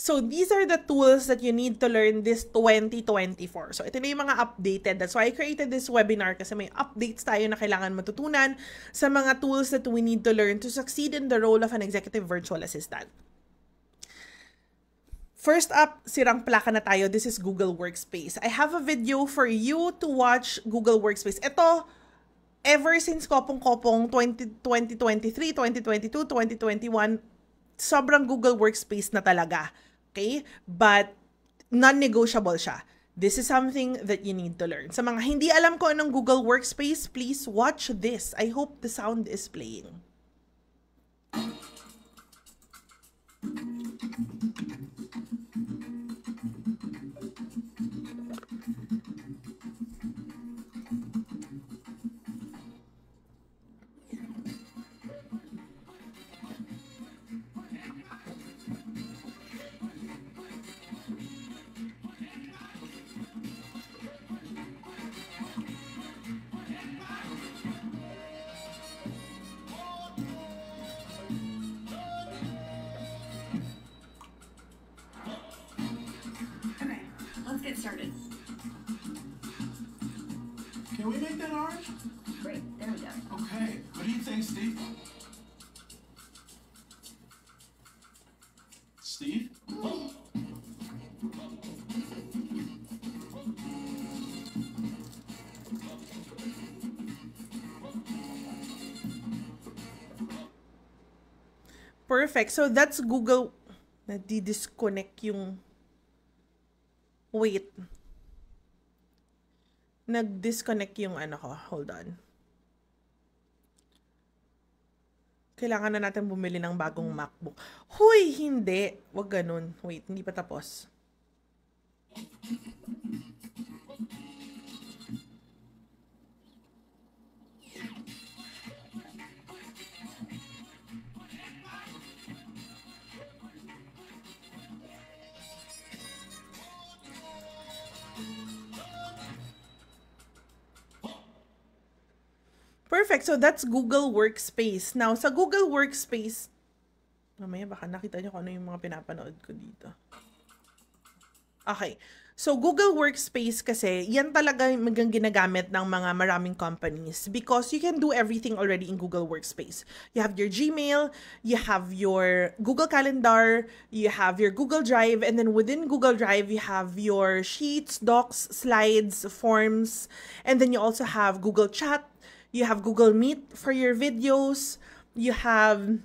So, these are the tools that you need to learn this 2024. So, ito na yung mga updated. That's why I created this webinar kasi may updates tayo na kailangan matutunan sa mga tools that we need to learn to succeed in the role of an executive virtual assistant. First up, sirang plaka na tayo. This is Google Workspace. I have a video for you to watch Google Workspace. Ito, ever since kopong-kopong 20, 2023, 2022, 2021, sobrang Google Workspace na talaga. Okay? But non-negotiable siya. This is something that you need to learn. Sa mga hindi alam ko anong Google Workspace, please watch this. I hope the sound is playing. Great, there we go. Okay, what do you think, Steve? Steve? Perfect. So that's Google na di-disconnect yung wait. nag-disconnect yung ano ko. Hold on. Kailangan na natin bumili ng bagong MacBook. Huy, hindi. Wag ganun. Wait, hindi pa tapos. Perfect. So, that's Google Workspace. Now, sa Google Workspace, mamaya baka nakita niyo kung ano yung mga pinapanood ko dito. Okay. So, Google Workspace kasi, yan talaga yung ginagamit ng mga maraming companies because you can do everything already in Google Workspace. You have your Gmail, you have your Google Calendar, you have your Google Drive, and then within Google Drive, you have your Sheets, Docs, Slides, Forms, and then you also have Google Chat, you have Google Meet for your videos, you have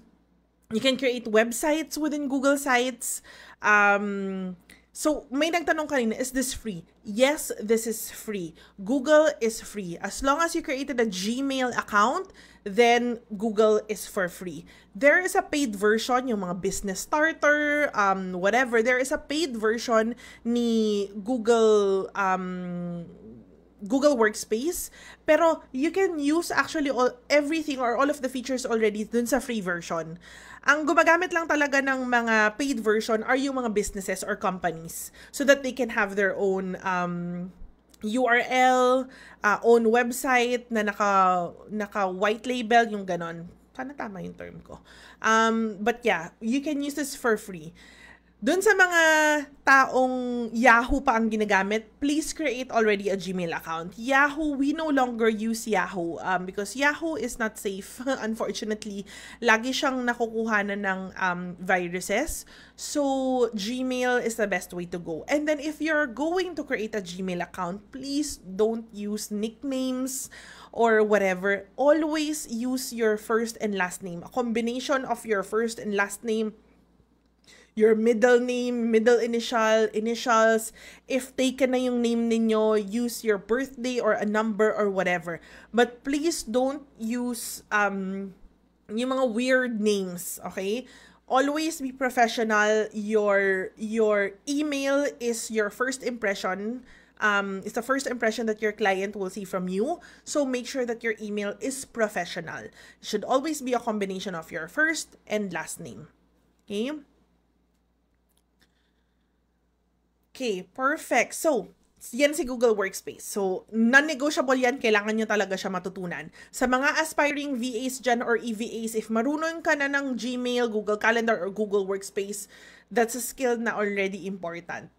you can create websites within Google Sites. Um, so, may nagtanong kanina, is this free? Yes, this is free. Google is free. As long as you created a Gmail account, then Google is for free. There is a paid version, yung mga business starter, um, whatever. There is a paid version ni Google um, Google Workspace. Pero you can use actually all, everything or all of the features already dun sa free version. Ang gumagamit lang talaga ng mga paid version are yung mga businesses or companies so that they can have their own um, URL, uh, own website na naka, naka white label, yung ganon. Sana tama yung term ko. Um, but yeah, you can use this for free. Doon sa mga taong Yahoo pa ang ginagamit, please create already a Gmail account. Yahoo, we no longer use Yahoo um, because Yahoo is not safe. Unfortunately, lagi siyang nakukuha na ng um, viruses. So, Gmail is the best way to go. And then, if you're going to create a Gmail account, please don't use nicknames or whatever. Always use your first and last name. A combination of your first and last name your middle name, middle initial, initials. If taken na yung name ninyo, use your birthday or a number or whatever. But please don't use um, yung mga weird names, okay? Always be professional. Your your email is your first impression um, it's the first impression that your client will see from you. So make sure that your email is professional. It should always be a combination of your first and last name. Okay? Okay, perfect. So, yan si Google Workspace. So, non-negotiable yan. Kailangan nyo talaga siya matutunan. Sa mga aspiring VAs dyan or EVAs, if marunong ka na ng Gmail, Google Calendar, or Google Workspace, that's a skill na already important.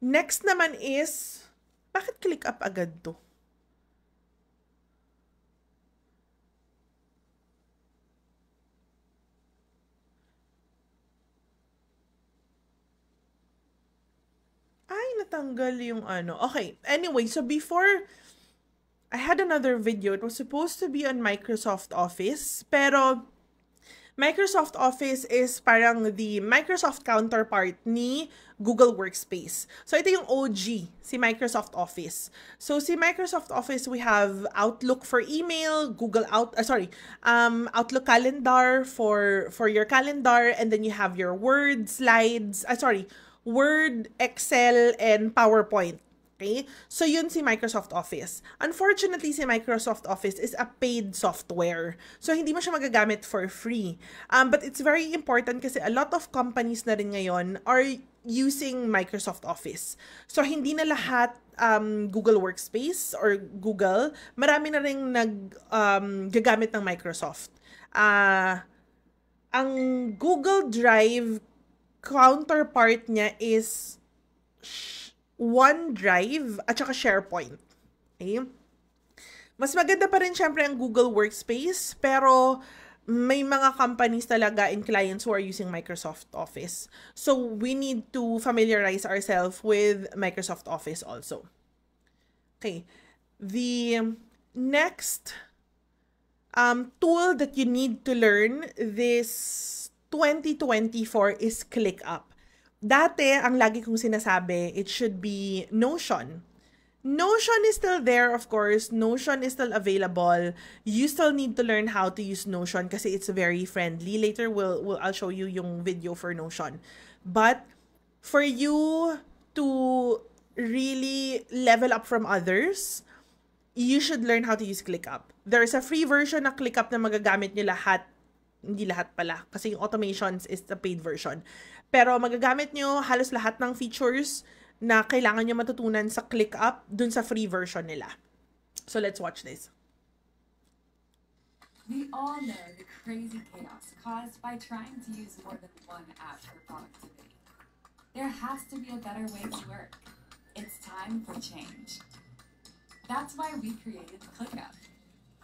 Next naman is, bakit click up agad to? natanggal yung ano. Okay, anyway, so before, I had another video. It was supposed to be on Microsoft Office, pero Microsoft Office is parang the Microsoft counterpart ni Google Workspace. So ito yung OG, si Microsoft Office. So si Microsoft Office, we have Outlook for email, Google Out, uh, sorry, um, Outlook Calendar for for your calendar, and then you have your Word, Slides, uh, sorry, Word, Excel, and PowerPoint. Okay? So, yun si Microsoft Office. Unfortunately, si Microsoft Office is a paid software. So, hindi mo siya magagamit for free. Um, but it's very important kasi a lot of companies na rin ngayon are using Microsoft Office. So, hindi na lahat um, Google Workspace or Google. Marami na rin nag, um, gagamit ng Microsoft. Ah... Uh, ang Google Drive counterpart niya is OneDrive at saka SharePoint. Okay? Mas maganda pa rin syempre ang Google Workspace, pero may mga companies talaga and clients who are using Microsoft Office. So we need to familiarize ourselves with Microsoft Office also. Okay. The next um, tool that you need to learn this 2024 is click up. Dati, ang lagi kong sinasabi, it should be Notion. Notion is still there, of course. Notion is still available. You still need to learn how to use Notion kasi it's very friendly. Later, we'll, we'll, I'll show you yung video for Notion. But for you to really level up from others, you should learn how to use ClickUp. There is a free version na ClickUp na magagamit niyo lahat hindi lahat pala. Kasi yung automations is the paid version. Pero magagamit nyo halos lahat ng features na kailangan nyo matutunan sa ClickUp dun sa free version nila. So let's watch this. We all know the crazy chaos caused by trying to use more than one app for productivity. There has to be a better way to work. It's time for change. That's why we created ClickUp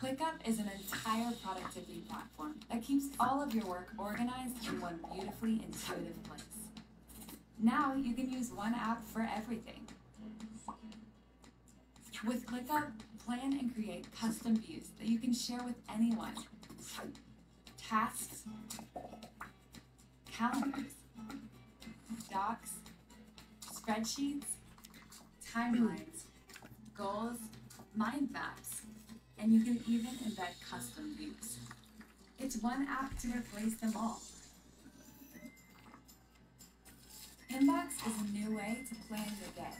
ClickUp is an entire productivity platform that keeps all of your work organized in one beautifully intuitive place. Now you can use one app for everything. With ClickUp, plan and create custom views that you can share with anyone. Tasks, calendars, docs, spreadsheets, timelines, goals, mind maps, and you can even embed custom views. It's one app to replace them all. Inbox is a new way to plan your day.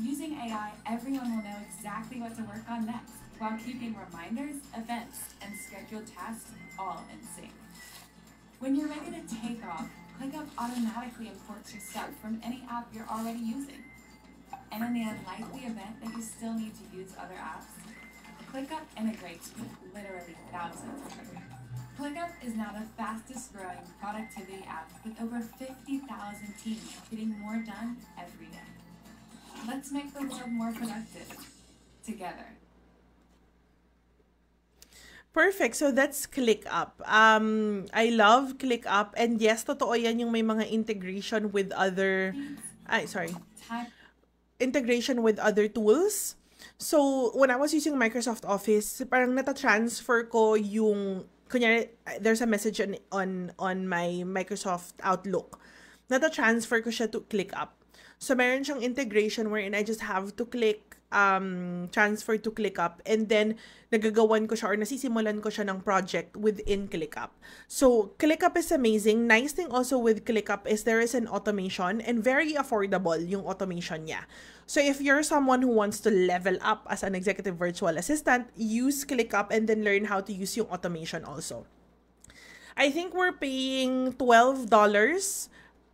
Using AI, everyone will know exactly what to work on next while keeping reminders, events, and scheduled tasks all in sync. When you're ready to take off, ClickUp automatically imports your stuff from any app you're already using. And in the unlikely event that you still need to use other apps, ClickUp integrates with literally thousands of ClickUp is now the fastest growing productivity app with over 50,000 teams getting more done every day. Let's make the world more productive together. Perfect. So that's ClickUp. Um, I love ClickUp. And yes, totoo yan yung may mga integration with other... Ay, sorry. Integration with other tools. So, when I was using Microsoft Office, parang nata-transfer ko yung, kunyari, there's a message on, on, on my Microsoft Outlook. Nata-transfer ko siya to ClickUp. So, meron siyang integration wherein I just have to click um, transfer to ClickUp and then nagagawan ko siya or nasisimulan ko siya ng project within ClickUp. So, ClickUp is amazing. Nice thing also with ClickUp is there is an automation and very affordable yung automation niya. So, if you're someone who wants to level up as an executive virtual assistant, use ClickUp and then learn how to use yung automation also. I think we're paying $12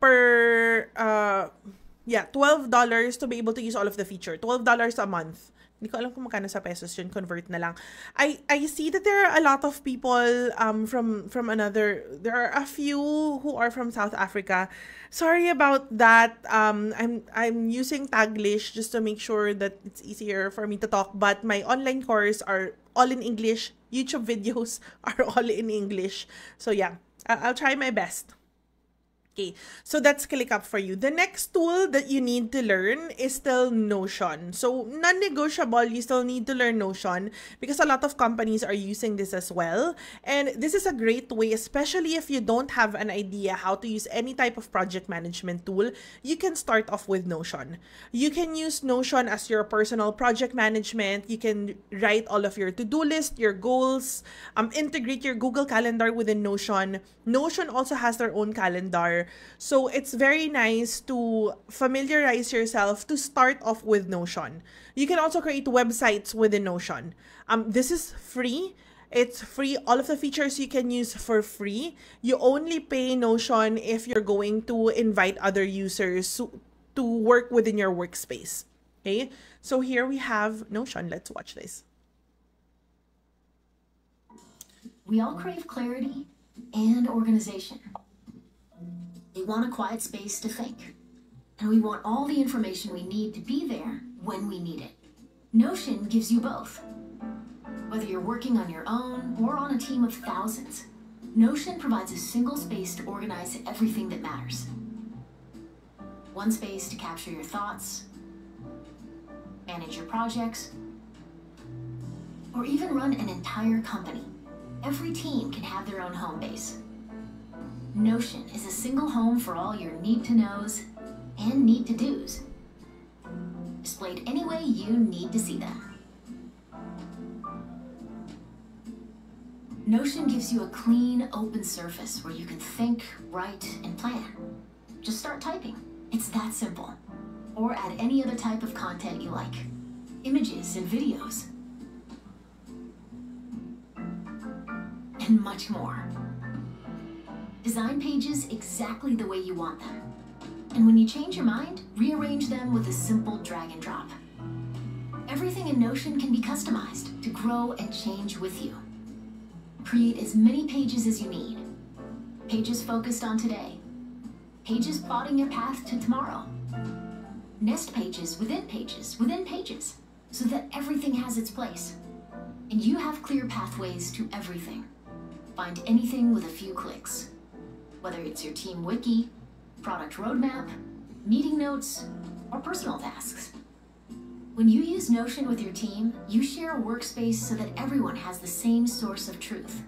per... Uh, Yeah, $12 to be able to use all of the feature. $12 a month. Hindi ko alam kung magkano sa pesos yun. Convert na lang. I, I see that there are a lot of people um, from, from another... There are a few who are from South Africa. Sorry about that. Um, I'm, I'm using Taglish just to make sure that it's easier for me to talk. But my online course are all in English. YouTube videos are all in English. So yeah, I'll try my best. Okay, so that's ClickUp for you. The next tool that you need to learn is still Notion. So non-negotiable, you still need to learn Notion because a lot of companies are using this as well. And this is a great way, especially if you don't have an idea how to use any type of project management tool, you can start off with Notion. You can use Notion as your personal project management. You can write all of your to-do list, your goals, um, integrate your Google Calendar within Notion. Notion also has their own calendar so it's very nice to familiarize yourself to start off with Notion. You can also create websites within Notion. Um, this is free. It's free. All of the features you can use for free. You only pay Notion if you're going to invite other users to work within your workspace. Okay, so here we have Notion. Let's watch this. We all crave clarity and organization. We want a quiet space to think. And we want all the information we need to be there when we need it. Notion gives you both. Whether you're working on your own or on a team of thousands, Notion provides a single space to organize everything that matters. One space to capture your thoughts, manage your projects, or even run an entire company. Every team can have their own home base. Notion is a single home for all your need to knows and need to dos, displayed any way you need to see them. Notion gives you a clean, open surface where you can think, write, and plan. Just start typing. It's that simple. Or add any other type of content you like images and videos, and much more. Design pages exactly the way you want them. And when you change your mind, rearrange them with a simple drag and drop. Everything in Notion can be customized to grow and change with you. Create as many pages as you need. Pages focused on today. Pages plotting your path to tomorrow. Nest pages within pages within pages so that everything has its place. And you have clear pathways to everything. Find anything with a few clicks whether it's your team wiki, product roadmap, meeting notes, or personal tasks. When you use Notion with your team, you share a workspace so that everyone has the same source of truth.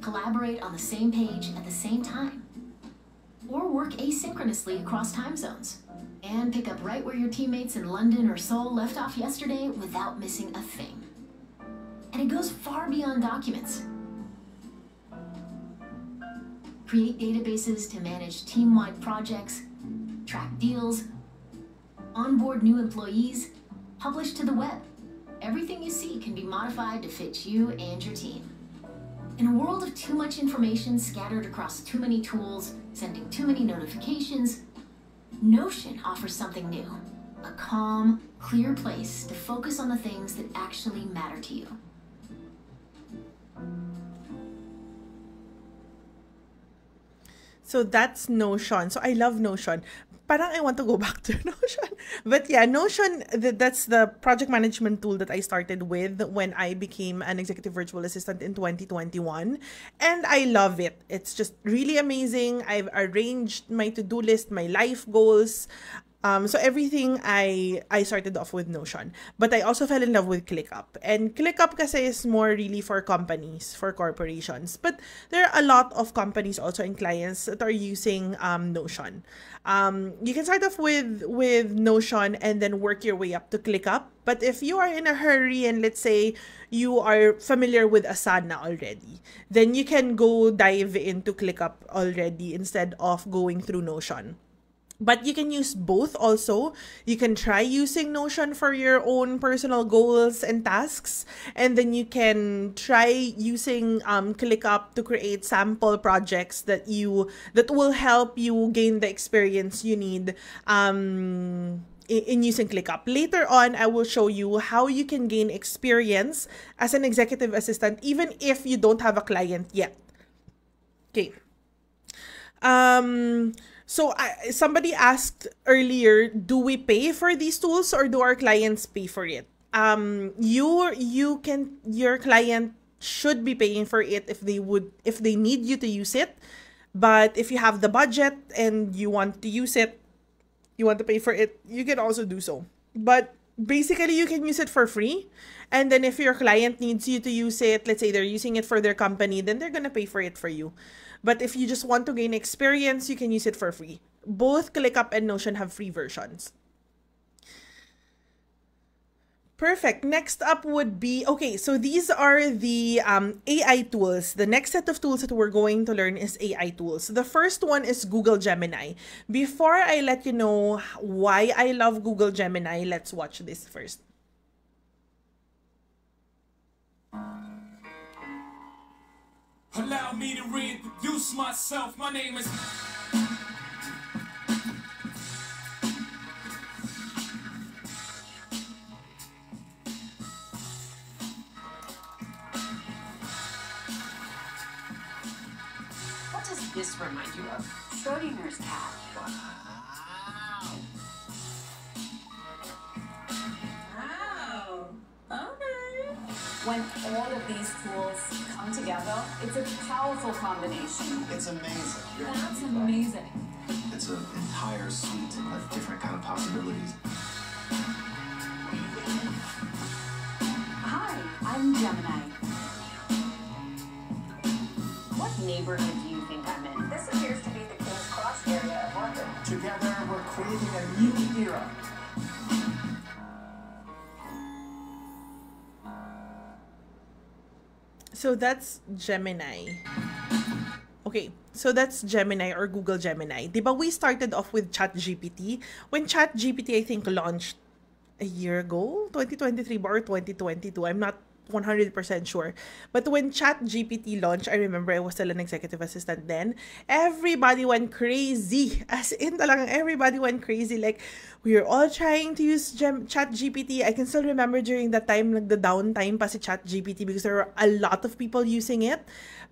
Collaborate on the same page at the same time. Or work asynchronously across time zones. And pick up right where your teammates in London or Seoul left off yesterday without missing a thing. And it goes far beyond documents create databases to manage team-wide projects, track deals, onboard new employees, publish to the web. Everything you see can be modified to fit you and your team. In a world of too much information scattered across too many tools, sending too many notifications, Notion offers something new, a calm, clear place to focus on the things that actually matter to you. So that's Notion. So I love Notion. Parang I want to go back to Notion. But yeah, Notion, that's the project management tool that I started with when I became an executive virtual assistant in 2021. And I love it. It's just really amazing. I've arranged my to do list, my life goals. Um, so everything I I started off with Notion, but I also fell in love with ClickUp. And ClickUp kasi is more really for companies, for corporations. But there are a lot of companies also and clients that are using um, Notion. Um, you can start off with with Notion and then work your way up to ClickUp. But if you are in a hurry and let's say you are familiar with Asana already, then you can go dive into ClickUp already instead of going through Notion. But you can use both also. You can try using Notion for your own personal goals and tasks. And then you can try using um, ClickUp to create sample projects that you that will help you gain the experience you need um, in, in using ClickUp. Later on, I will show you how you can gain experience as an executive assistant, even if you don't have a client yet. Okay. Um, so I, somebody asked earlier, do we pay for these tools or do our clients pay for it? Um, you you can your client should be paying for it if they would if they need you to use it. But if you have the budget and you want to use it, you want to pay for it, you can also do so. But basically you can use it for free and then if your client needs you to use it let's say they're using it for their company then they're going to pay for it for you but if you just want to gain experience, you can use it for free. Both ClickUp and Notion have free versions. Perfect. Next up would be okay, so these are the um, AI tools. The next set of tools that we're going to learn is AI tools. The first one is Google Gemini. Before I let you know why I love Google Gemini, let's watch this first. Allow me to reintroduce myself. My name is. What does this remind you of? Schrodinger's cat. when all of these tools come together, it's a powerful combination. It's amazing. That's amazing. It's an entire suite of different kind of possibilities. Hi, I'm Gemini. What neighborhood do you think I'm in? This appears to be the King's Cross area of London. Together, we're creating a new era So that's Gemini. Okay, so that's Gemini or Google Gemini. Diba we started off with ChatGPT? When ChatGPT, I think, launched a year ago? 2023 or 2022? I'm not 100% sure. But when ChatGPT launched, I remember I was still an executive assistant then, everybody went crazy. As in talaga, everybody went crazy. Like, we were all trying to use Gem- ChatGPT. I can still remember during that time, like the downtime pa si ChatGPT because there were a lot of people using it.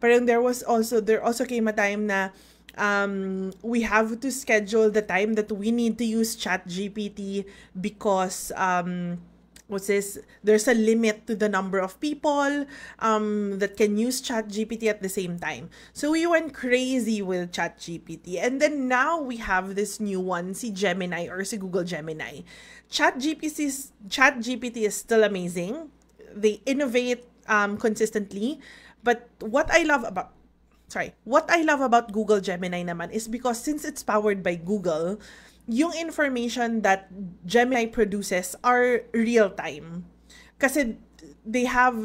But then there was also, there also came a time na um, we have to schedule the time that we need to use ChatGPT because... Um, which is there's a limit to the number of people um, that can use ChatGPT at the same time. So we went crazy with ChatGPT. And then now we have this new one, si Gemini or si Google Gemini. ChatGPT is, ChatGPT is still amazing. They innovate um, consistently. But what I love about sorry, what I love about Google Gemini naman is because since it's powered by Google, yung information that Gemini produces are real time. Kasi they have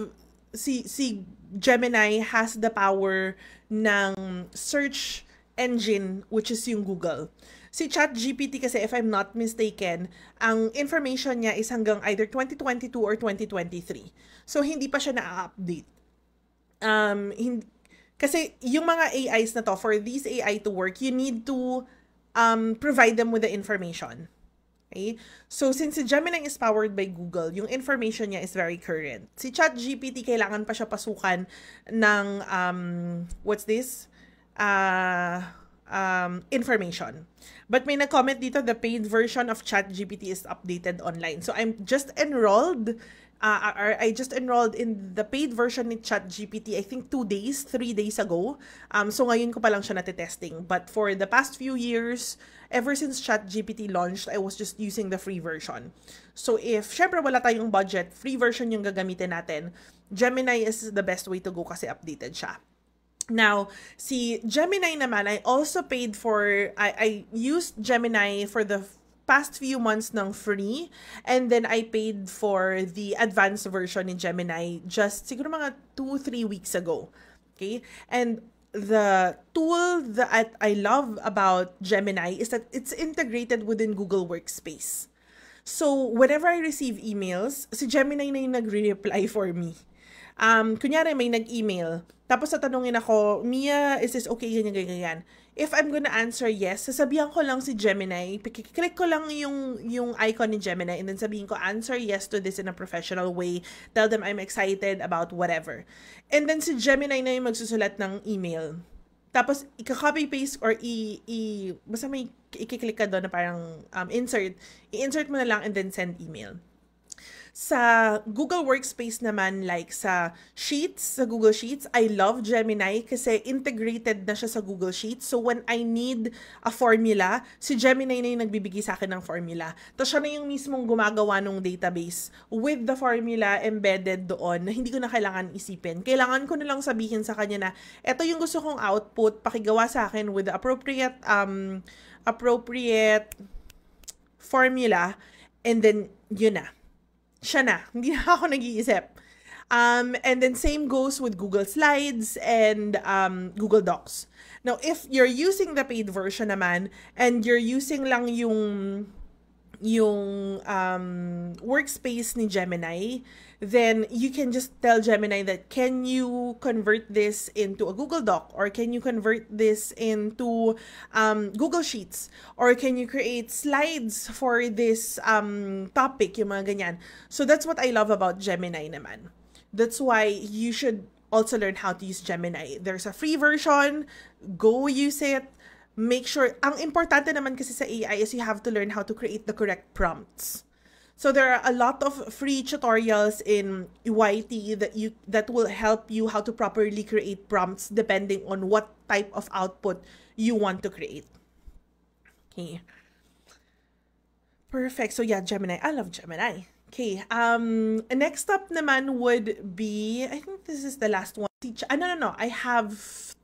si si Gemini has the power ng search engine which is yung Google. Si ChatGPT kasi if I'm not mistaken, ang information niya is hanggang either 2022 or 2023. So hindi pa siya na-update. Um hindi, kasi yung mga AIs na to for these AI to work, you need to um, provide them with the information. Okay? So, since si Gemini is powered by Google, yung information niya is very current. Si ChatGPT, kailangan pa siya pasukan ng, um, what's this? Uh, um, information. But may nag-comment dito, the paid version of ChatGPT is updated online. So, I'm just enrolled uh, uh I just enrolled in the paid version ni ChatGPT, I think two days, three days ago. Um, so ngayon ko pa lang siya natetesting. But for the past few years, ever since ChatGPT launched, I was just using the free version. So if, syempre wala tayong budget, free version yung gagamitin natin. Gemini is the best way to go kasi updated siya. Now, si Gemini naman, I also paid for, I, I used Gemini for the past few months ng free. And then I paid for the advanced version in Gemini just siguro mga 2-3 weeks ago. Okay? And the tool that I love about Gemini is that it's integrated within Google Workspace. So, whenever I receive emails, si Gemini na yung nagre-reply for me. Um, kunyari, may nag-email. Tapos, tatanungin ako, Mia, is this okay? Ganyan, ganyan, ganyan if I'm gonna answer yes, sasabihan ko lang si Gemini, click ko lang yung, yung icon ni Gemini and then sabihin ko, answer yes to this in a professional way. Tell them I'm excited about whatever. And then si Gemini na yung magsusulat ng email. Tapos, ika-copy-paste or i, i, basta may i-click ka doon na parang um, insert. I-insert mo na lang and then send email. Sa Google Workspace naman, like sa Sheets, sa Google Sheets, I love Gemini kasi integrated na siya sa Google Sheets. So when I need a formula, si Gemini na yung nagbibigay sa akin ng formula. Tapos siya na yung mismong gumagawa ng database with the formula embedded doon na hindi ko na kailangan isipin. Kailangan ko na lang sabihin sa kanya na, ito yung gusto kong output, pakigawa sa akin with the appropriate, um, appropriate formula, and then yun na siya na. Hindi na ako nag-iisip. Um, and then same goes with Google Slides and um, Google Docs. Now, if you're using the paid version naman and you're using lang yung yung um, workspace ni Gemini, then you can just tell Gemini that can you convert this into a Google Doc or can you convert this into um, Google Sheets or can you create slides for this um, topic, yung mga ganyan. So that's what I love about Gemini naman. That's why you should also learn how to use Gemini. There's a free version. Go use it. make sure, ang importante naman kasi sa AI is you have to learn how to create the correct prompts. So there are a lot of free tutorials in YT that you that will help you how to properly create prompts depending on what type of output you want to create. Okay. Perfect. So yeah, Gemini. I love Gemini. Okay. Um next up naman would be I think this is the last one. Teach. Ah, no, no, no. I have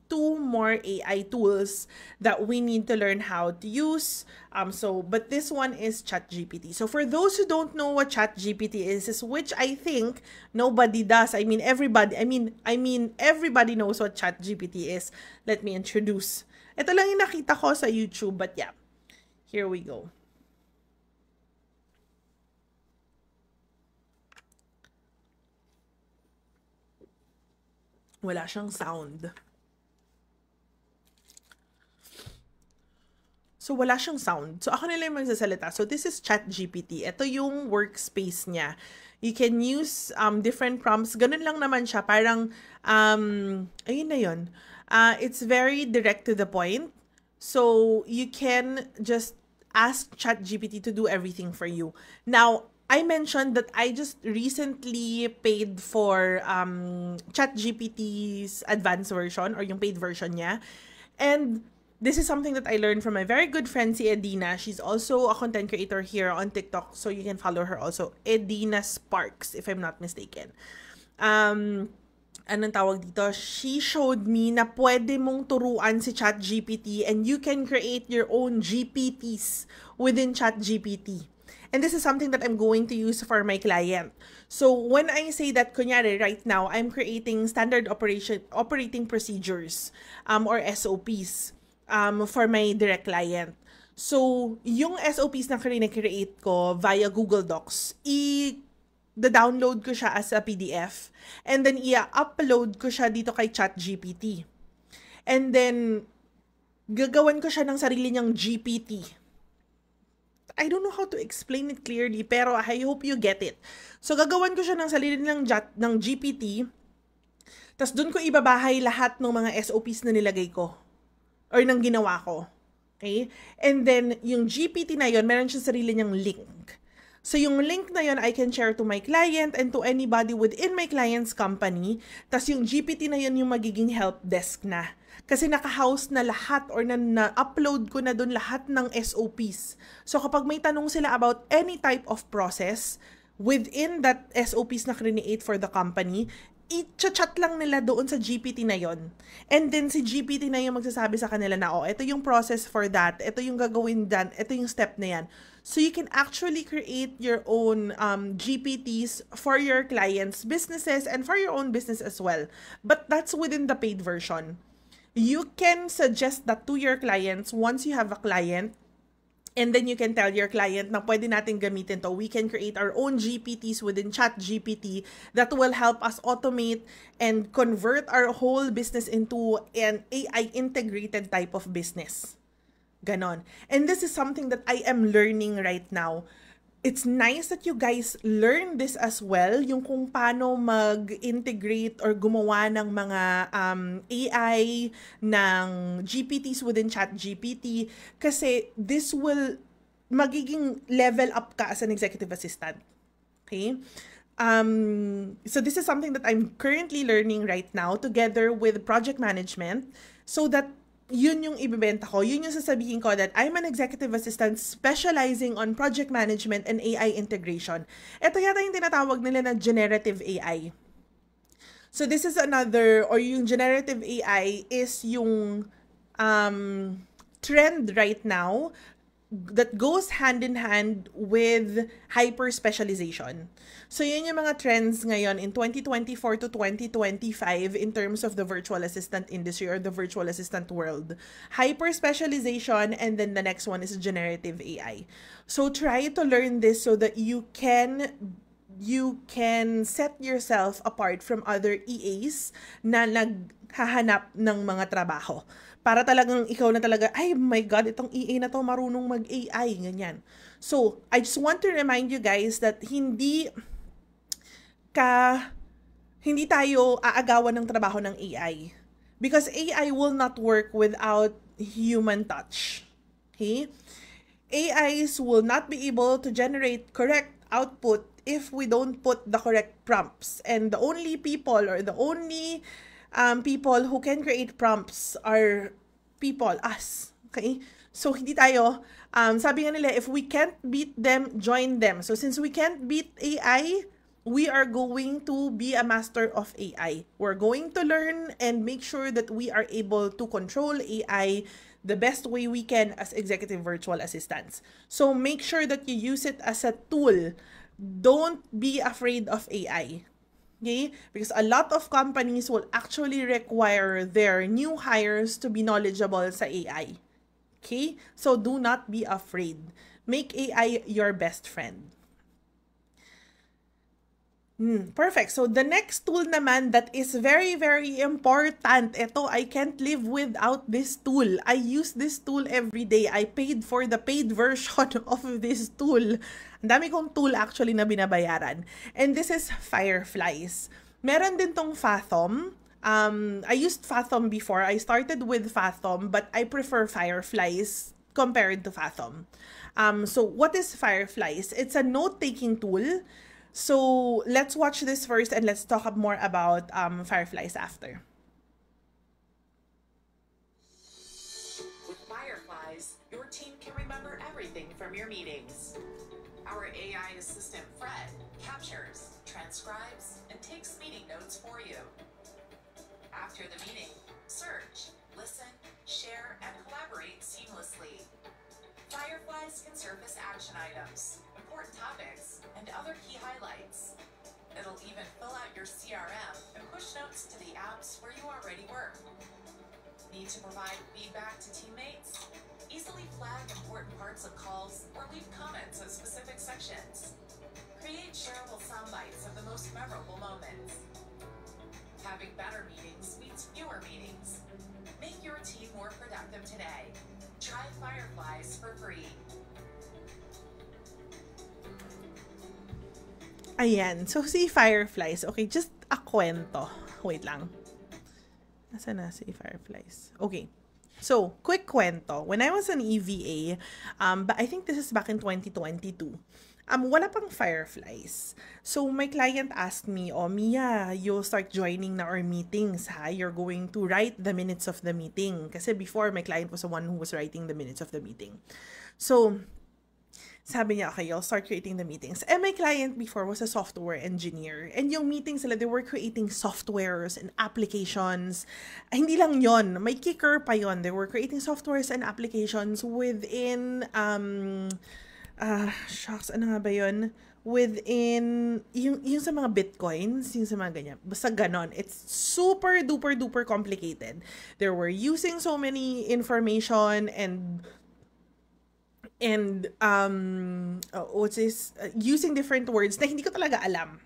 two more AI tools that we need to learn how to use. Um, so, but this one is ChatGPT. So, for those who don't know what ChatGPT is, is which I think nobody does. I mean, everybody. I mean, I mean, everybody knows what ChatGPT is. Let me introduce. Ito lang yung nakita ko sa YouTube, but yeah, here we go. Wala siyang sound. So, wala siyang sound. So, ako nila yung magsasalita. So, this is ChatGPT. Ito yung workspace niya. You can use um, different prompts. Ganun lang naman siya. Parang, um, ayun na yun. Uh, it's very direct to the point. So, you can just ask ChatGPT to do everything for you. Now, I mentioned that I just recently paid for um, ChatGPT's advanced version or yung paid version niya. And this is something that I learned from my very good friend si Edina. She's also a content creator here on TikTok, so you can follow her also. Edina Sparks, if I'm not mistaken. Um, anong tawag dito? She showed me na pwede mong turuan si ChatGPT and you can create your own GPTs within ChatGPT. And this is something that I'm going to use for my client. So when I say that, kunyari, right now, I'm creating standard operation operating procedures um, or SOPs um, for my direct client. So, yung SOPs na kine-create ko via Google Docs, i the download ko siya as a PDF and then i-upload ko siya dito kay ChatGPT. And then gagawan ko siya ng sarili niyang GPT. I don't know how to explain it clearly, pero I hope you get it. So, gagawan ko siya ng sarili ng, ng GPT. Tapos, doon ko ibabahay lahat ng mga SOPs na nilagay ko or ng ginawa ko. Okay? And then, yung GPT na yon meron siya sarili niyang link. So, yung link na yon I can share to my client and to anybody within my client's company. Tapos, yung GPT na yon yung magiging help desk na. Kasi naka-house na lahat or na-upload ko na doon lahat ng SOPs. So, kapag may tanong sila about any type of process, within that SOPs na create for the company, i-chat lang nila doon sa GPT na yon. And then si GPT na yung magsasabi sa kanila na, oh, ito yung process for that, ito yung gagawin dyan, ito yung step na yan. So you can actually create your own um, GPTs for your clients' businesses and for your own business as well. But that's within the paid version. You can suggest that to your clients once you have a client And then you can tell your client na pwede natin gamitin to. We can create our own GPTs within ChatGPT that will help us automate and convert our whole business into an AI integrated type of business. Ganon. And this is something that I am learning right now it's nice that you guys learn this as well, yung kung paano mag-integrate or gumawa ng mga um, AI, ng GPTs within ChatGPT, kasi this will, magiging level up ka as an executive assistant. Okay? Um, so this is something that I'm currently learning right now together with project management so that yun yung ibebenta ko. Yun yung sasabihin ko that I'm an executive assistant specializing on project management and AI integration. Ito yata yung tinatawag nila na generative AI. So this is another, or yung generative AI is yung um, trend right now that goes hand in hand with hyper specialization. So yun yung mga trends ngayon in 2024 to 2025 in terms of the virtual assistant industry or the virtual assistant world. Hyper specialization and then the next one is generative AI. So try to learn this so that you can you can set yourself apart from other EAs na nag hahanap ng mga trabaho. Para talagang ikaw na talaga, ay my God, itong EA na to marunong mag-AI, ganyan. So, I just want to remind you guys that hindi ka, hindi tayo aagawan ng trabaho ng AI. Because AI will not work without human touch. Okay? AIs will not be able to generate correct output if we don't put the correct prompts. And the only people or the only um, people who can create prompts are people, us. Okay? So, hindi tayo, um, sabi nga nila, if we can't beat them, join them. So, since we can't beat AI, we are going to be a master of AI. We're going to learn and make sure that we are able to control AI the best way we can as executive virtual assistants. So make sure that you use it as a tool. Don't be afraid of AI. Okay? Because a lot of companies will actually require their new hires to be knowledgeable sa AI. Okay? So do not be afraid. Make AI your best friend. Hmm, perfect. So the next tool naman that is very, very important, ito, I can't live without this tool. I use this tool every day. I paid for the paid version of this tool. Ang dami kong tool actually na binabayaran. And this is Fireflies. Meron din tong Fathom. Um, I used Fathom before. I started with Fathom, but I prefer Fireflies compared to Fathom. Um, so what is Fireflies? It's a note-taking tool So let's watch this first and let's talk up more about um, Fireflies after. With Fireflies, your team can remember everything from your meetings. Our AI assistant, Fred, captures, transcribes, and takes meeting notes for you. After the meeting, search, listen, share, and collaborate seamlessly. Fireflies can surface action items, important topics, and other key highlights. It'll even fill out your CRM and push notes to the apps where you already work. Need to provide feedback to teammates? Easily flag important parts of calls or leave comments on specific sections. Create shareable sound bites of the most memorable moments. Having better meetings means fewer meetings. Make your team more productive today. Try Fireflies for free. Ayan. So, si Fireflies. Okay, just a kwento. Wait lang. Asa na si Fireflies? Okay. So, quick kwento. When I was an EVA, um, but I think this is back in 2022, um, wala pang fireflies. So, my client asked me, oh, Mia, you'll start joining na our meetings, ha? You're going to write the minutes of the meeting. Kasi before, my client was the one who was writing the minutes of the meeting. So, sabi niya, okay, I'll start creating the meetings. And my client before was a software engineer. And yung meetings sila, they were creating softwares and applications. Ay, ah, hindi lang yon may kicker pa yon They were creating softwares and applications within, um, ah, uh, shucks, ano nga ba yun? Within, yung, yung sa mga bitcoins, yung sa mga ganyan. Basta ganon. It's super duper duper complicated. They were using so many information and and um uh, what's this uh, using different words na hindi ko talaga alam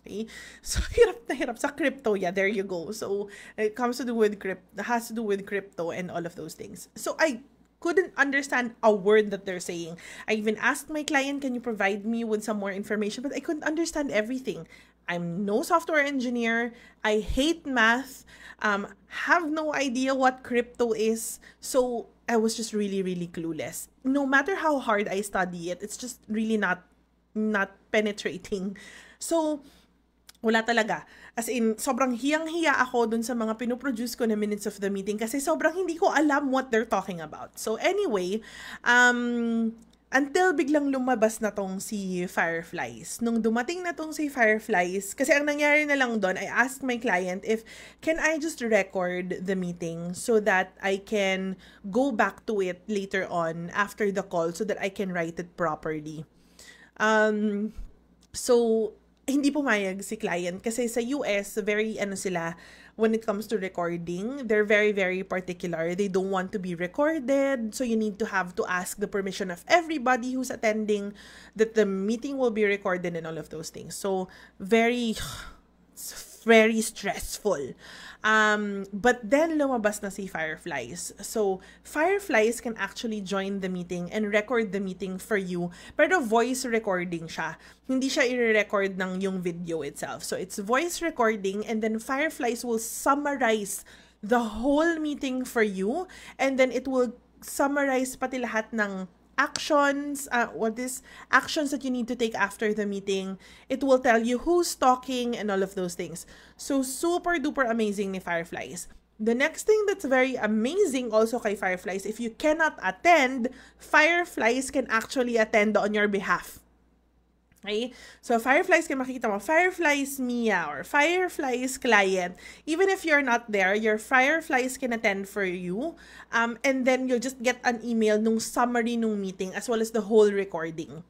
Okay? So, hirap na hirap. Sa crypto, yeah, there you go. So, it comes to do with crypto, has to do with crypto and all of those things. So, I couldn't understand a word that they're saying. I even asked my client, can you provide me with some more information? But I couldn't understand everything. I'm no software engineer. I hate math. Um, have no idea what crypto is. So I was just really, really clueless. No matter how hard I study it, it's just really not not penetrating. So, wala talaga. As in, sobrang hiyang-hiya ako dun sa mga pinoproduce ko na minutes of the meeting kasi sobrang hindi ko alam what they're talking about. So anyway, um, Until biglang lumabas na tong si Fireflies. Nung dumating na tong si Fireflies, kasi ang nangyari na lang doon, I asked my client if, can I just record the meeting so that I can go back to it later on after the call so that I can write it properly. Um, so, hindi pumayag si client kasi sa US, very ano sila, when it comes to recording, they're very, very particular. They don't want to be recorded. So you need to have to ask the permission of everybody who's attending that the meeting will be recorded and all of those things. So very, very stressful. Um, but then lumabas na si Fireflies. So, Fireflies can actually join the meeting and record the meeting for you. Pero voice recording siya. Hindi siya i-record ng yung video itself. So, it's voice recording and then Fireflies will summarize the whole meeting for you and then it will summarize pati lahat ng actions uh, or these actions that you need to take after the meeting. It will tell you who's talking and all of those things. So super duper amazing ni Fireflies. The next thing that's very amazing also kay Fireflies, if you cannot attend, Fireflies can actually attend on your behalf. Okay? So, fireflies can makikita mo. Fireflies Mia or fireflies client. Even if you're not there, your fireflies can attend for you. Um, and then, you'll just get an email nung summary nung meeting as well as the whole recording.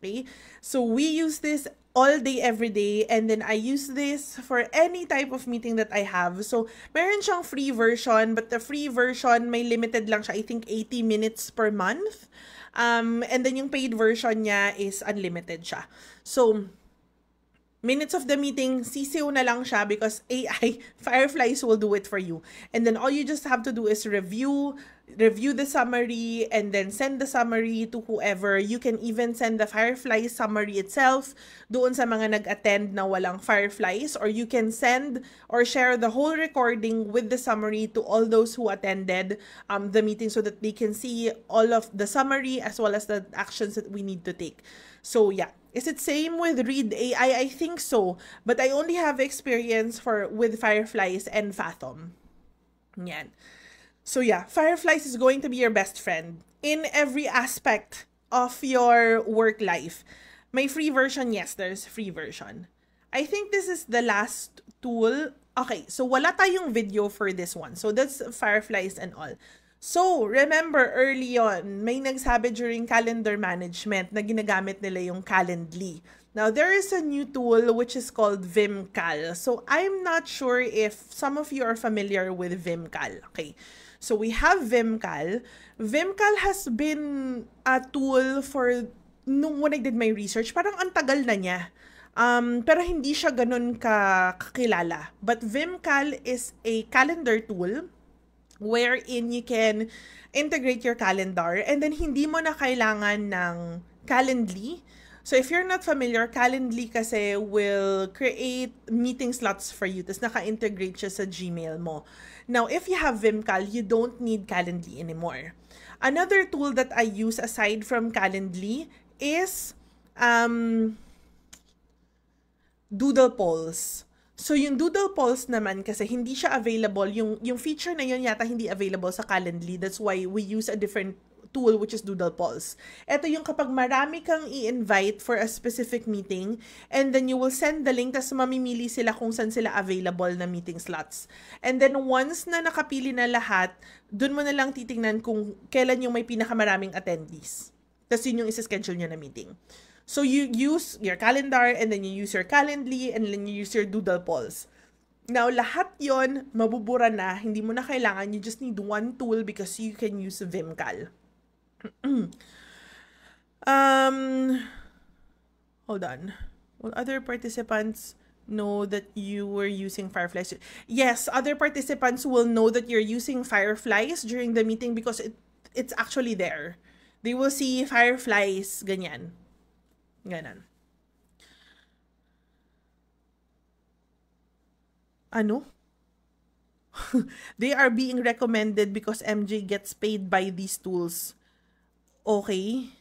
Okay? So, we use this all day, every day. And then I use this for any type of meeting that I have. So, meron siyang free version, but the free version, may limited lang siya. I think 80 minutes per month. Um, and then yung paid version niya is unlimited siya. So, minutes of the meeting, sisiw na lang siya because AI, Fireflies will do it for you. And then all you just have to do is review, review the summary, and then send the summary to whoever. You can even send the Firefly summary itself doon sa mga nag-attend na walang Fireflies. Or you can send or share the whole recording with the summary to all those who attended um, the meeting so that they can see all of the summary as well as the actions that we need to take. So yeah, Is it same with Read AI? I think so, but I only have experience for with Fireflies and Fathom. Yan. So yeah, Fireflies is going to be your best friend in every aspect of your work life. May free version, yes, there's free version. I think this is the last tool. Okay, so wala tayong video for this one. So that's Fireflies and all. So, remember early on, may nagsabi during calendar management na ginagamit nila yung Calendly. Now, there is a new tool which is called Vimcal. So, I'm not sure if some of you are familiar with Vimcal. Okay. So, we have Vimcal. Vimcal has been a tool for, nung when I did my research, parang ang tagal na niya. Um, pero hindi siya ganun ka kakilala. But Vimcal is a calendar tool wherein you can integrate your calendar and then hindi mo na kailangan ng Calendly. So if you're not familiar, Calendly kasi will create meeting slots for you. Tapos naka-integrate siya sa Gmail mo. Now, if you have Vimcal, you don't need Calendly anymore. Another tool that I use aside from Calendly is um, Doodle Polls. So yung doodle polls naman kasi hindi siya available yung yung feature na yun yata hindi available sa Calendly. That's why we use a different tool which is Doodle polls. Ito yung kapag marami kang i-invite for a specific meeting and then you will send the link tas mamimili sila kung saan sila available na meeting slots. And then once na nakapili na lahat, dun mo na lang titingnan kung kailan yung may pinakamaraming attendees. Tapos yun yung isa-schedule nyo na meeting. So you use your calendar and then you use your Calendly and then you use your Doodle Polls. Now, lahat yon mabubura na. Hindi mo na kailangan. You just need one tool because you can use Vimcal. um, hold on. Will other participants know that you were using Fireflies? Yes, other participants will know that you're using Fireflies during the meeting because it, it's actually there. They will see Fireflies, ganyan. Ganon. Ano? They are being recommended because MJ gets paid by these tools. Okay?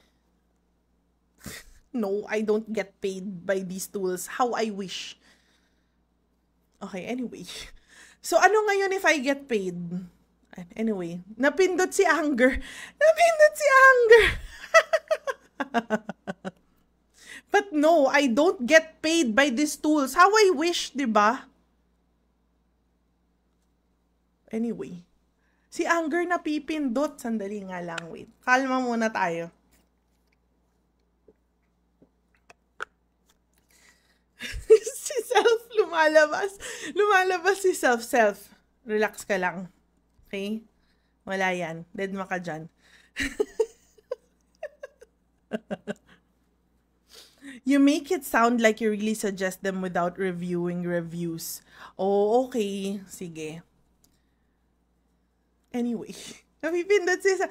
no, I don't get paid by these tools. How I wish. Okay, anyway. So, ano ngayon if I get paid? Anyway, napindot si Anger. Napindot si Anger! But no, I don't get paid by these tools. How I wish, di ba? Anyway. Si Anger na pipindot. Sandali nga lang, wait. Kalma muna tayo. si Self lumalabas. Lumalabas si Self. Self, relax ka lang. Okay? Wala yan. Dead maka dyan. you make it sound like you really suggest them without reviewing reviews. Oh, okay. Sige. Anyway, napipindot siya sa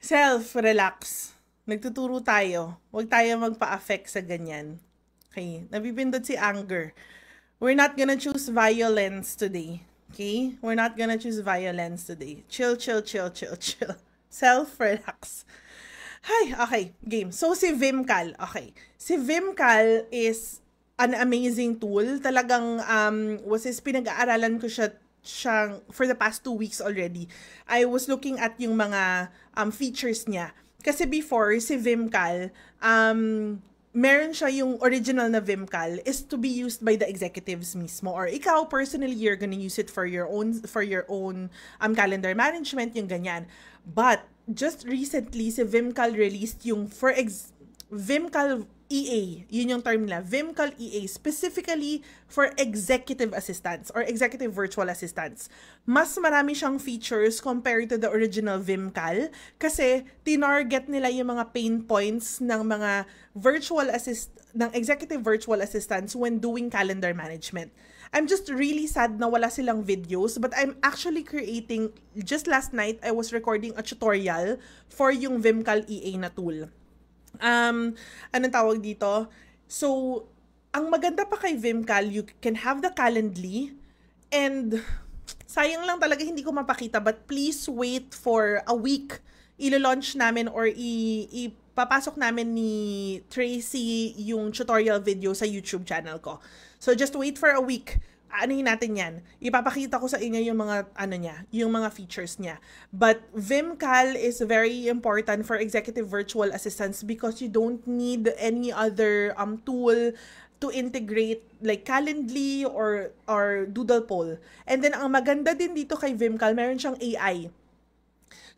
self, relax. Nagtuturo tayo. Huwag tayo magpa-affect sa ganyan. Okay, napipindot si anger. We're not gonna choose violence today. Okay? We're not gonna choose violence today. Chill, chill, chill, chill, chill. Self-relax. Hi, okay, game. So si Vimcal, okay. Si Vimcal is an amazing tool. Talagang um was is pinag-aaralan ko siya siyang for the past two weeks already. I was looking at yung mga um features niya. Kasi before si Vimcal um meron siya yung original na Vimcal is to be used by the executives mismo or ikaw personally you're gonna use it for your own for your own um calendar management yung ganyan but just recently si Vimcal released yung for ex Vimcal EA, yun yung term nila, Vimcal EA, specifically for executive assistants or executive virtual assistants. Mas marami siyang features compared to the original Vimcal kasi tinarget nila yung mga pain points ng mga virtual assist ng executive virtual assistants when doing calendar management. I'm just really sad na wala silang videos but I'm actually creating, just last night I was recording a tutorial for yung Vimcal EA na tool um, anong tawag dito? So, ang maganda pa kay Vimcal, you can have the Calendly and sayang lang talaga hindi ko mapakita but please wait for a week. Ilo-launch namin or i- ipapasok namin ni Tracy yung tutorial video sa YouTube channel ko. So just wait for a week anuhin natin yan. Ipapakita ko sa inyo yung mga, ano niya, yung mga features niya. But VimCal is very important for executive virtual assistants because you don't need any other um, tool to integrate like Calendly or or Doodle Poll. And then ang maganda din dito kay VimCal, meron siyang AI.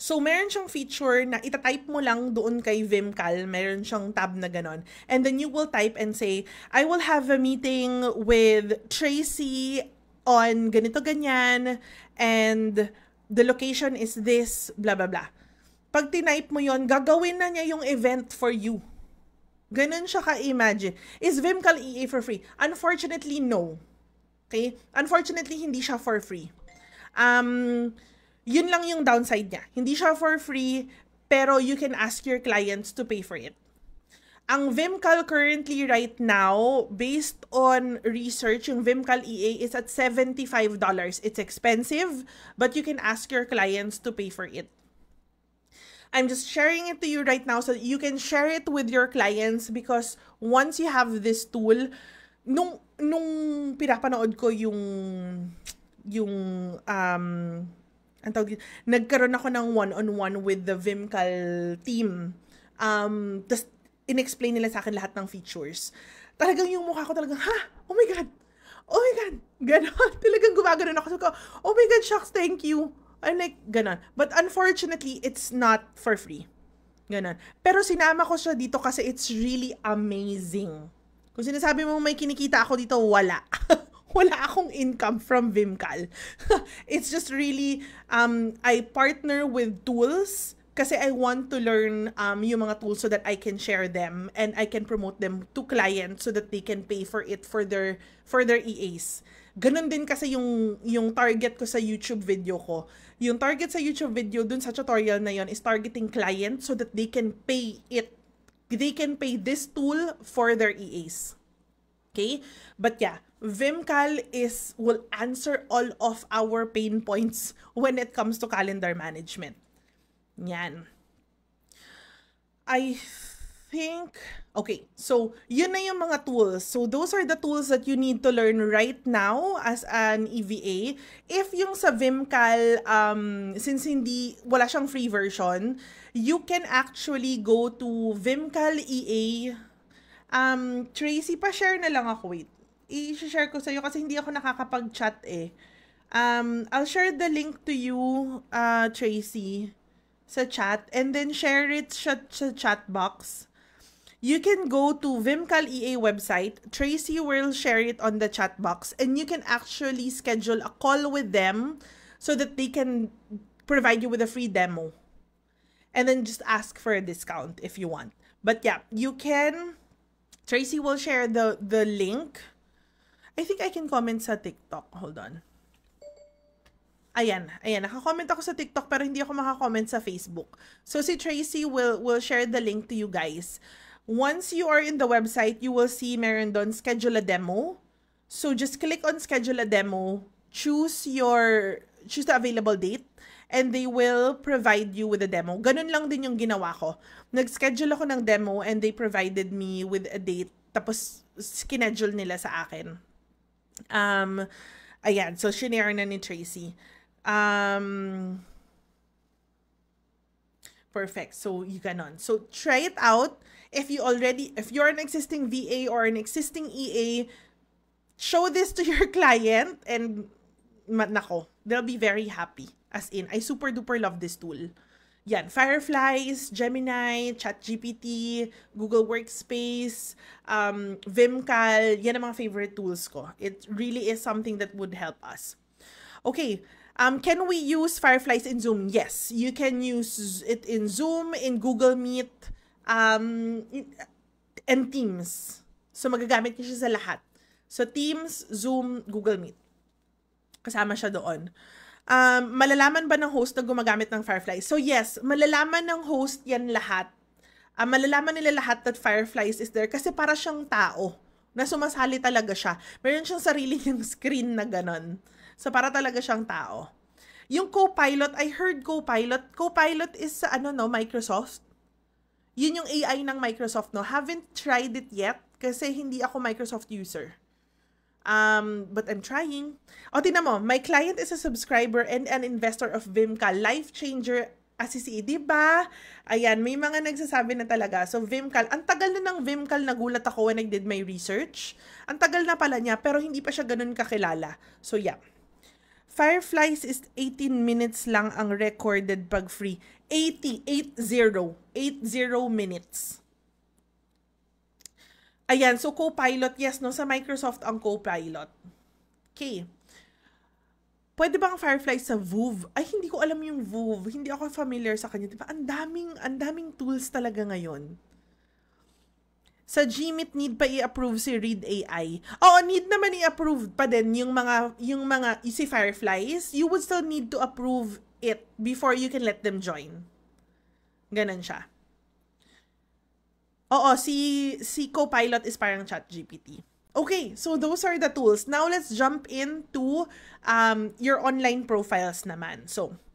So, meron siyang feature na itatype mo lang doon kay Vimcal. Meron siyang tab na ganon. And then you will type and say, I will have a meeting with Tracy on ganito-ganyan and the location is this, blah, blah, blah. Pag tinype mo yon gagawin na niya yung event for you. Ganun siya ka-imagine. Is Vimcal EA for free? Unfortunately, no. Okay? Unfortunately, hindi siya for free. Um, yun lang yung downside niya. Hindi siya for free, pero you can ask your clients to pay for it. Ang Vimcal currently right now, based on research, yung Vimcal EA is at $75. It's expensive, but you can ask your clients to pay for it. I'm just sharing it to you right now so you can share it with your clients because once you have this tool, nung nung pinapanood ko yung yung um ang tawag, nagkaroon ako ng one-on-one with the Vimcal team. Um, tapos, inexplain nila sa akin lahat ng features. Talagang yung mukha ko talagang, ha? Oh my God! Oh my God! Ganon. Talagang gumagano ako. So, ko, oh my God, shucks, thank you. I'm like, ganon. But unfortunately, it's not for free. Ganon. Pero sinama ko siya dito kasi it's really amazing. Kung sinasabi mo may kinikita ako dito, wala. wala akong income from Vimcal. It's just really, um, I partner with tools kasi I want to learn um, yung mga tools so that I can share them and I can promote them to clients so that they can pay for it for their, for their EAs. Ganun din kasi yung, yung target ko sa YouTube video ko. Yung target sa YouTube video dun sa tutorial na yon is targeting clients so that they can pay it. They can pay this tool for their EAs. Okay? But yeah, Vimcal is will answer all of our pain points when it comes to calendar management. Yan. I think okay, so yun na yung mga tools. So those are the tools that you need to learn right now as an EVA. If yung sa Vimcal um since hindi wala siyang free version, you can actually go to Vimcal EA um Tracy pa share na lang ako wait i-share ko sa iyo kasi hindi ako nakakapag-chat eh. Um, I'll share the link to you, uh, Tracy, sa chat. And then share it sa, sa chat box. You can go to Vimcal EA website. Tracy will share it on the chat box. And you can actually schedule a call with them so that they can provide you with a free demo. And then just ask for a discount if you want. But yeah, you can... Tracy will share the, the link I think I can comment sa TikTok. Hold on. Ayan, ayan, nakakomment ako sa TikTok pero hindi ako makakomment sa Facebook. So si Tracy will will share the link to you guys. Once you are in the website, you will see meron doon schedule a demo. So just click on schedule a demo, choose your choose the available date and they will provide you with a demo. Ganun lang din yung ginawa ko. Nag-schedule ako ng demo and they provided me with a date tapos schedule nila sa akin. Um, again, so shinare na ni Tracy. Um, perfect. So, you can on. So, try it out. If you already, if you're an existing VA or an existing EA, show this to your client and nako, they'll be very happy. As in, I super duper love this tool yan, Fireflies, Gemini, ChatGPT, Google Workspace, um, Vimcal, yan ang mga favorite tools ko. It really is something that would help us. Okay, um, can we use Fireflies in Zoom? Yes, you can use it in Zoom, in Google Meet, um, and Teams. So magagamit niyo siya sa lahat. So Teams, Zoom, Google Meet. Kasama siya doon. Um, malalaman ba ng host na gumagamit ng Fireflies? So yes, malalaman ng host yan lahat. Uh, malalaman nila lahat that Fireflies is there kasi para siyang tao na sumasali talaga siya. Meron siyang sarili niyang screen na ganon. So para talaga siyang tao. Yung co-pilot, I heard co-pilot. Co-pilot is sa ano no, Microsoft. Yun yung AI ng Microsoft no. Haven't tried it yet kasi hindi ako Microsoft user. Um, but I'm trying. O, tinan mo, my client is a subscriber and an investor of Vimca. Life changer ACCE, di ba? Ayan, may mga nagsasabi na talaga. So, Vimcal, ang tagal na ng Vimcal nagulat ako when I did my research. Ang tagal na pala niya, pero hindi pa siya ganun kakilala. So, yeah. Fireflies is 18 minutes lang ang recorded pag free. 80, 80, 80 minutes. Ayan, so co-pilot, yes, no, sa Microsoft ang co-pilot. Okay. Pwede bang Firefly sa Voov? Ay, hindi ko alam yung Voov. Hindi ako familiar sa kanya. Diba? Ang daming, ang daming tools talaga ngayon. Sa Gmeet, need pa i-approve si Read AI. Oo, need naman i-approve pa din yung mga, yung mga, si Fireflies. You would still need to approve it before you can let them join. Ganon siya. Oo, si, si Copilot is parang chat GPT. Okay, so those are the tools. Now let's jump into um, your online profiles naman. So,